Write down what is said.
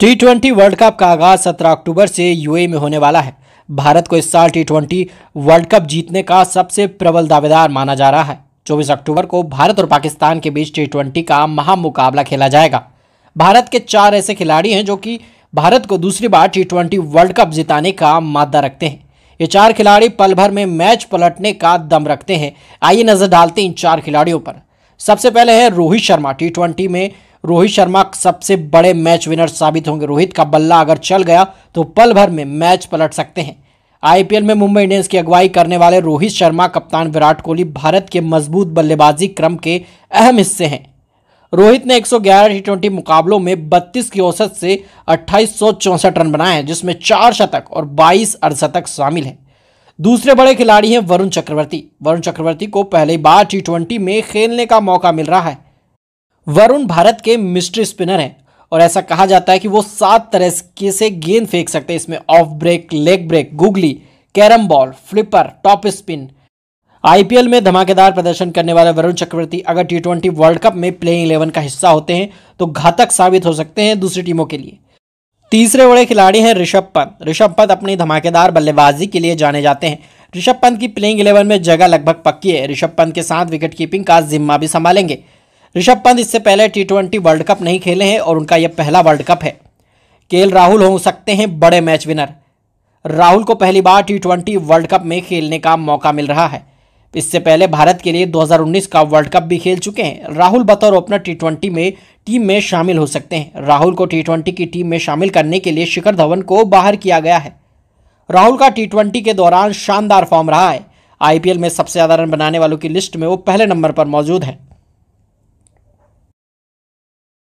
T twenty World cup का आगाज 17 अक्टूबर से यूएई में होने वाला है भारत को इस साल टी ट्वेंटी वर्ल्ड कप जीतने का सबसे प्रबल दावेदार माना जा रहा है 24 अक्टूबर को भारत और पाकिस्तान के बीच टी ट्वेंटी का महामुकाबला खेला जाएगा भारत के चार ऐसे खिलाड़ी हैं जो कि भारत को दूसरी बार टी ट्वेंटी वर्ल्ड कप जिताने का मादा रखते हैं ये चार खिलाड़ी पल भर में मैच पलटने का दम रखते हैं आइए नजर डालते हैं इन चार खिलाड़ियों पर सबसे पहले है रोहित शर्मा टी ट्वेंटी में रोहित शर्मा सबसे बड़े मैच विनर साबित होंगे रोहित का बल्ला अगर चल गया तो पल भर में मैच पलट सकते हैं आईपीएल में मुंबई इंडियंस की अगुवाई करने वाले रोहित शर्मा कप्तान विराट कोहली भारत के मजबूत बल्लेबाजी क्रम के अहम हिस्से हैं रोहित ने 111 टी ट्वेंटी मुकाबलों में 32 की औसत से अट्ठाईस रन बनाए हैं जिसमें चार शतक और 22 अर्धशतक शामिल हैं दूसरे बड़े खिलाड़ी हैं वरुण चक्रवर्ती वरुण चक्रवर्ती को पहली बार टी में खेलने का मौका मिल रहा है वरुण भारत के मिस्ट्री स्पिनर हैं और ऐसा कहा जाता है कि वो सात तरह से गेंद फेंक सकते हैं इसमें off break leg break googly carrom ball flipper top spin IPL में धमाकेदार प्रदर्शन करने वाले वरुण चक्रवर्ती अगर टी ट्वेंटी वर्ल्ड कप में प्लेइंग इलेवन का हिस्सा होते हैं तो घातक साबित हो सकते हैं दूसरी टीमों के लिए तीसरे बड़े खिलाड़ी हैं ऋषभ पंत ऋषभ पंत अपनी धमाकेदार बल्लेबाजी के लिए जाने जाते हैं ऋषभ पंत की प्लेइंग इलेवन में जगह लगभग पक्की है ऋषभ पंत के साथ विकेट कीपिंग का जिम्मा भी संभालेंगे ऋषभ पंत इससे पहले टी ट्वेंटी वर्ल्ड कप नहीं खेले हैं और उनका यह पहला वर्ल्ड कप है के राहुल हो सकते हैं बड़े मैच विनर राहुल को पहली बार टी ट्वेंटी वर्ल्ड कप में खेलने का मौका मिल रहा है इससे पहले भारत के लिए 2019 का वर्ल्ड कप भी खेल चुके हैं राहुल बतौर ओपनर टी में टीम में शामिल हो सकते हैं राहुल को टी की टीम में शामिल करने के लिए शिखर धवन को बाहर किया गया है राहुल का टी के दौरान शानदार फॉर्म रहा है आईपीएल में सबसे ज़्यादा रन बनाने वालों की लिस्ट में वो पहले नंबर पर मौजूद हैं